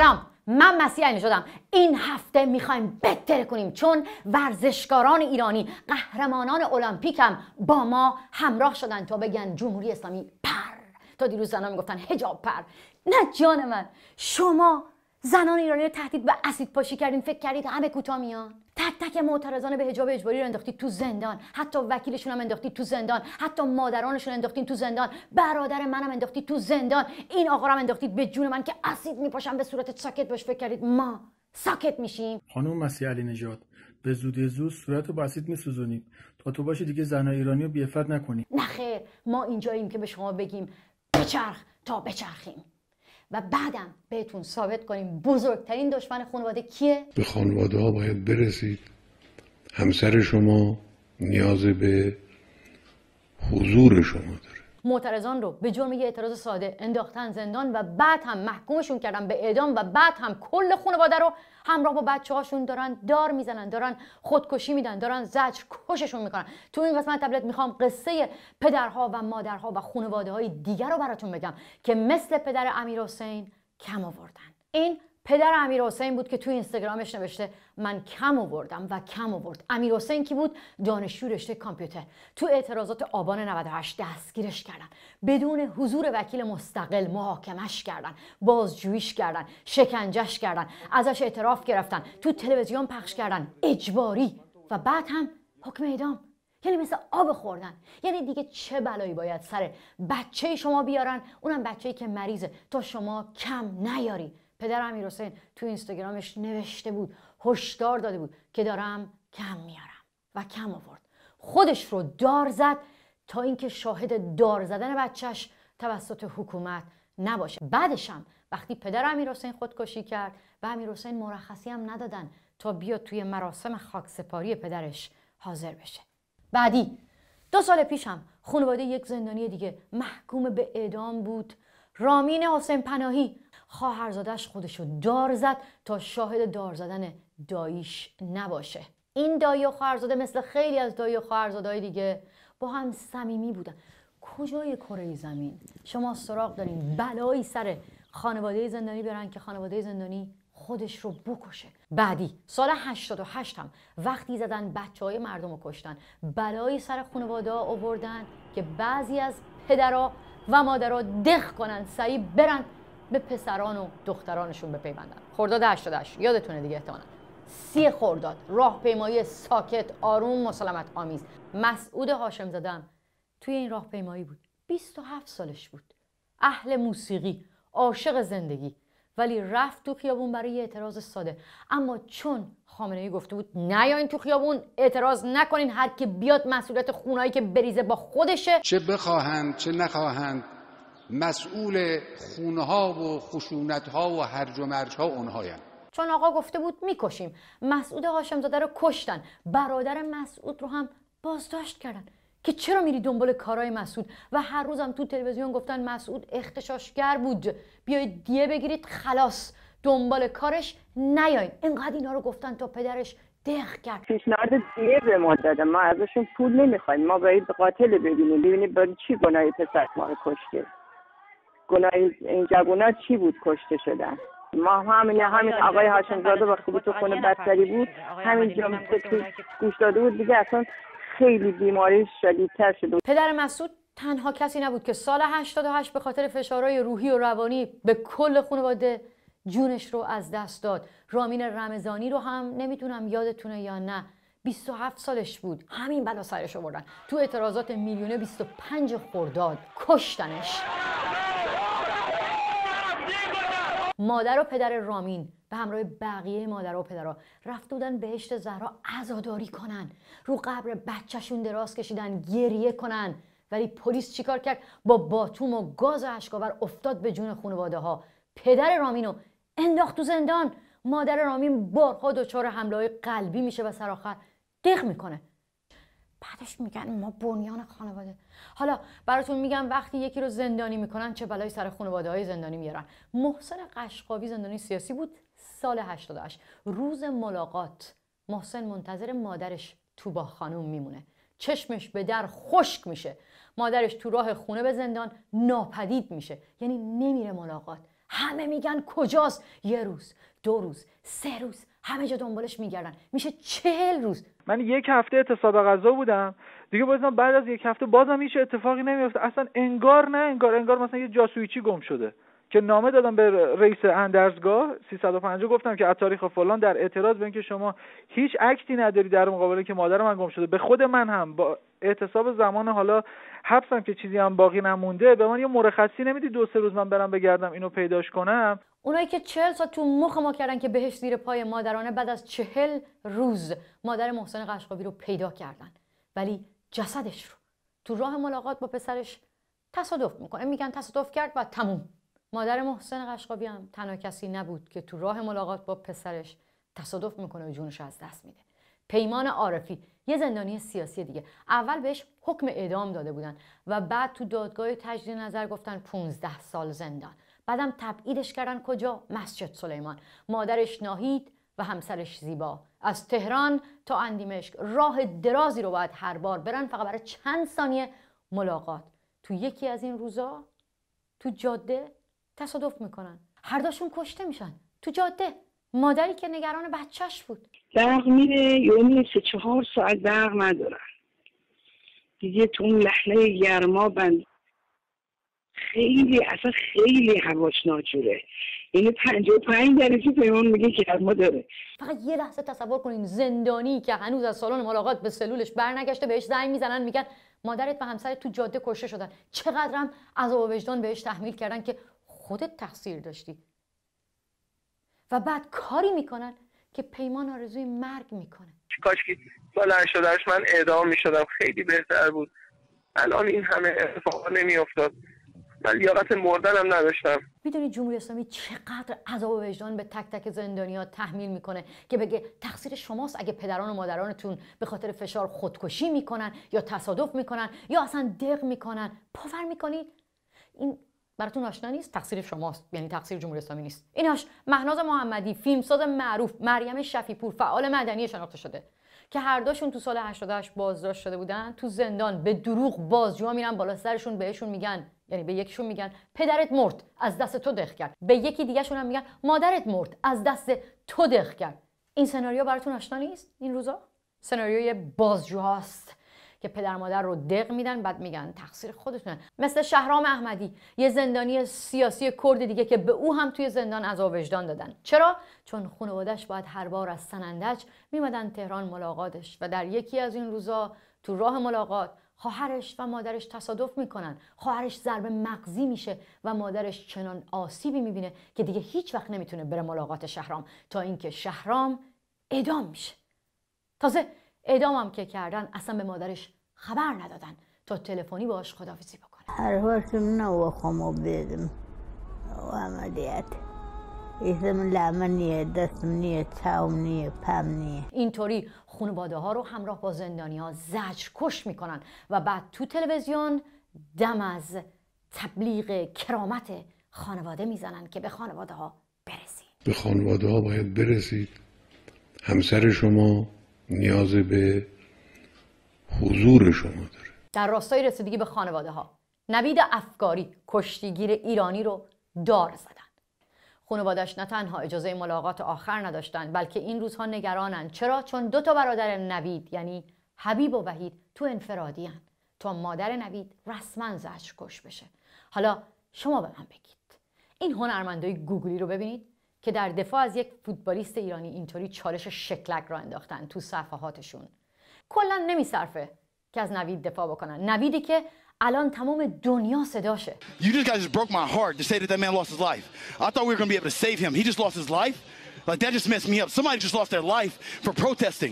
سلام من مسیح علی شدم این هفته میخوایم بهتر کنیم چون ورزشکاران ایرانی قهرمانان المپیک هم با ما همراه شدن تا بگن جمهوری اسلامی پر تا دیروز زنان میگفتن هجاب پر نه جان من شما زنان ایرانی رو تهدید به اسید پاشی کردین فکر کردید همه کوتا میان تک تک معترضان به حجاب اجباری رو انداختید تو زندان حتی وکیلشون هم انداختید تو زندان حتی مادرانشون انداختین تو زندان برادر منم انداختید تو زندان این آقا رو هم انداختید به جون من که اسید میپاشم به صورت ساکت باش فکر کردید ما ساکت میشیم خانم مسیح علی نجات به زودی زود صورت رو اسید میسوزونید تا تو باشی دیگه زنان ایرانی رو بیفت نکنی. نخیر ما اینجاییم که به شما بگیم بچرخ تا بچرخیم و بعدم بهتون ثابت کنیم بزرگترین دشمن خانواده کیه؟ به خانواده ها باید برسید همسر شما نیاز به حضور شما داره معترضان رو به جرم یه اعتراض ساده انداختن زندان و بعد هم محکومشون کردن به اعدام و بعد هم کل خانواده رو همراه با بچه هاشون دارن دار میزنن دارن خودکشی میدن دارن زجر کششون میکنن تو این قسمت تبلت میخوام قصه پدرها و مادرها و خانواده های دیگر رو براتون بگم که مثل پدر امیر حسین کم آوردن این پدر امیر حسین بود که توی اینستاگرامش نوشته من کم آوردم و کم آورد امیر حسین کی بود دانشجو رشته کامپیوتر تو اعتراضات آبان 98 دستگیرش کردن بدون حضور وکیل مستقل محاکمش کردن بازجوییش کردن شکنجش کردن ازش اعتراف گرفتن تو تلویزیون پخش کردن اجباری و بعد هم حکم اعدام یعنی مثل آب خوردن یعنی دیگه چه بلایی باید سر بچه شما بیارن اونم بچه‌ای که مریضه تا شما کم نیاری پدر امیر حسین تو اینستاگرامش نوشته بود هشدار داده بود که دارم کم میارم و کم آورد خودش رو دار زد تا اینکه شاهد دار زدن بچهش توسط حکومت نباشه بعدش هم وقتی پدر امیر حسین خودکشی کرد و امیر حسین مرخصی هم ندادن تا بیا توی مراسم خاکسپاری پدرش حاضر بشه بعدی دو سال پیش هم خانواده یک زندانی دیگه محکوم به اعدام بود رامین حسین پناهی خواهرزادش رو دار زد تا شاهد دار زدن داییش نباشه این دایی و خواهرزاده مثل خیلی از دایی و خواهرزادهای دیگه با هم صمیمی بودن کجای کره زمین شما سراغ دارین بلایی سر خانواده زندانی برن که خانواده زندانی خودش رو بکشه بعدی سال 88 هم وقتی زدن بچه های مردم رو کشتن بلایی سر خانواده آوردن که بعضی از پدرها و مادرها دخ کنن سریع برن به پسران و دخترانشون بپیوندن خرداد 88 یادتونه دیگه احتمالاً سی خرداد راهپیمایی ساکت آروم مسالمت آمیز مسعود هاشم زدم توی این راهپیمایی بود 27 سالش بود اهل موسیقی عاشق زندگی ولی رفت تو خیابون برای اعتراض ساده اما چون خامنه ای گفته بود نیاین تو خیابون اعتراض نکنین هر که بیاد مسئولیت خونایی که بریزه با خودشه چه بخواهند چه نخواهند مسئول خونها و خشونت و هرج و مرج ها چون آقا گفته بود میکشیم مسعود هاشمزاده رو کشتن برادر مسعود رو هم بازداشت کردن که چرا میری دنبال کارای مسعود و هر روزم تو تلویزیون گفتن مسعود اختشاشگر بود بیایید دیه بگیرید خلاص دنبال کارش نیاین اینقدر اینا رو گفتن تا پدرش دق کرد پیشنهاد دیه به ما داده ما ازشون پول نمیخوایم ما باید قاتل ببینیم ببینیم برای چی گناهی پسر ما رو کشته گلای این جوونا چی بود کشته شدن ما همین همین آقای هاشم زاده وقتی تو خونه بدتری بود همین جامعه گوش داده بود دیگه اصلا خیلی بیماری شدیدتر شده پدر مسعود تنها کسی نبود که سال 88 به خاطر فشارهای روحی و روانی به کل خانواده جونش رو از دست داد رامین رمضانی رو هم نمیتونم یادتونه یا نه 27 سالش بود همین بلا سرش آوردن تو اعتراضات میلیونه 25 خورداد کشتنش مادر و پدر رامین به همراه بقیه مادر و پدرها رفت بودن بهشت زهرا عزاداری کنن رو قبر بچهشون دراز کشیدن گریه کنن ولی پلیس چیکار کرد با باتوم و گاز و افتاد به جون خانواده ها پدر رامینو انداخت تو زندان مادر رامین بارها دچار حمله قلبی میشه و سرآخر دق میکنه بعدش میگن ما بنیان خانواده حالا براتون میگم وقتی یکی رو زندانی میکنن چه بلایی سر خانواده های زندانی میارن محسن قشقاوی زندانی سیاسی بود سال 88 روز ملاقات محسن منتظر مادرش با خانوم میمونه چشمش به در خشک میشه مادرش تو راه خونه به زندان ناپدید میشه یعنی نمیره ملاقات همه میگن کجاست یه روز دو روز سه روز همه جا دنبالش میگردن میشه چهل روز من یک هفته اتصاب غذا بودم دیگه بازم بعد از یک هفته بازم هیچ اتفاقی نمیفته اصلا انگار نه انگار انگار مثلا یه جاسویچی گم شده که نامه دادم به رئیس اندرزگاه 350 گفتم که از تاریخ فلان در اعتراض به اینکه شما هیچ عکسی نداری در مقابل که مادر من گم شده به خود من هم با اعتصاب زمان حالا حبسم که چیزی هم باقی نمونده به من یه مرخصی نمیدی دو سه روز من برم بگردم اینو پیداش کنم اونایی که چهل سال تو مخ ما کردن که بهش زیر پای مادرانه بعد از چهل روز مادر محسن قشقابی رو پیدا کردن ولی جسدش رو تو راه ملاقات با پسرش تصادف میکنه میگن تصادف کرد و تموم مادر محسن قشقابی هم تنها کسی نبود که تو راه ملاقات با پسرش تصادف میکنه و جونش از دست میده پیمان عارفی یه زندانی سیاسی دیگه اول بهش حکم اعدام داده بودن و بعد تو دادگاه تجدید نظر گفتن 15 سال زندان بعدم تبعیدش کردن کجا مسجد سلیمان مادرش ناهید و همسرش زیبا از تهران تا اندیمشک راه درازی رو باید هر بار برن فقط برای چند ثانیه ملاقات تو یکی از این روزا تو جاده تصادف میکنن هر داشون کشته میشن تو جاده مادری که نگران بچهش بود برق میره یعنی سه چهار ساعت برق ندارن دیگه تو اون لحنه گرما بند خیلی اصلا خیلی هواش ناجوره یعنی پنج درجه پیمان میگه گرما داره فقط یه لحظه تصور کنین زندانی که هنوز از سالن ملاقات به سلولش برنگشته بهش زنگ میزنن میگن مادرت و همسرت تو جاده کشته شدن چقدرم از وجدان بهش تحمیل کردن که خودت تقصیر داشتی و بعد کاری میکنن که پیمان آرزوی مرگ میکنه کاش که سال 88 من اعدام میشدم خیلی بهتر بود الان این همه اتفاقا نمیافتاد من لیاقت مردنم نداشتم میدونی جمهوری اسلامی چقدر عذاب وجدان به تک تک زندانیا تحمیل میکنه که بگه تقصیر شماست اگه پدران و مادرانتون به خاطر فشار خودکشی میکنن یا تصادف میکنن یا اصلا دق میکنن باور میکنید این براتون آشنا نیست تقصیر شماست یعنی تقصیر جمهوری اسلامی نیست ایناش مهناز محمدی فیلمساز معروف مریم شفیپور فعال مدنی شناخته شده که هر دوشون تو سال 88 بازداشت شده بودن تو زندان به دروغ بازجوها میرن بالا سرشون بهشون میگن یعنی به یکیشون میگن پدرت مرد از دست تو دخ کرد به یکی دیگه هم میگن مادرت مرد از دست تو دخ کرد این سناریو براتون آشنا نیست این روزا سناریوی بازجوهاست که پدر مادر رو دق میدن بعد میگن تقصیر خودتونه مثل شهرام احمدی یه زندانی سیاسی کرد دیگه که به او هم توی زندان از وجدان دادن چرا چون خانواده‌اش باید هر بار از سنندج میمدن تهران ملاقاتش و در یکی از این روزا تو راه ملاقات خواهرش و مادرش تصادف میکنن خواهرش ضربه مغزی میشه و مادرش چنان آسیبی میبینه که دیگه هیچ وقت نمیتونه بره ملاقات شهرام تا اینکه شهرام اعدام میشه تازه اعدامم که کردن اصلا به مادرش خبر ندادن تا تلفنی باش خدافیزی بکنه هر وقت من خمو بدم و عملیات اسم لامنیه دستم نیه چاوم نیه اینطوری خانواده ها رو همراه با زندانی ها زجر کش میکنن و بعد تو تلویزیون دم از تبلیغ کرامت خانواده میزنن که به خانواده ها برسید به خانواده ها باید برسید همسر شما نیاز به حضور شما داره در راستای رسیدگی به خانواده ها نوید افکاری کشتیگیر ایرانی رو دار زدن خانوادش نه تنها اجازه ملاقات آخر نداشتند بلکه این روزها نگرانند چرا چون دو تا برادر نوید یعنی حبیب و وحید تو انفرادی هن. تا مادر نوید رسما زجر کش بشه حالا شما به من بگید این هنرمندای گوگلی رو ببینید که در دفاع از یک فوتبالیست ایرانی اینطوری چالش شکلک را انداختن تو صفحاتشون کلا نمیصرفه که از نوید دفاع بکنن نویدی که الان تمام دنیا صداشه You just guys just broke my heart to say that that man lost his life. I thought we were going to be able to save him. He just lost his life. Like that just messed me up. Somebody just lost their life for protesting.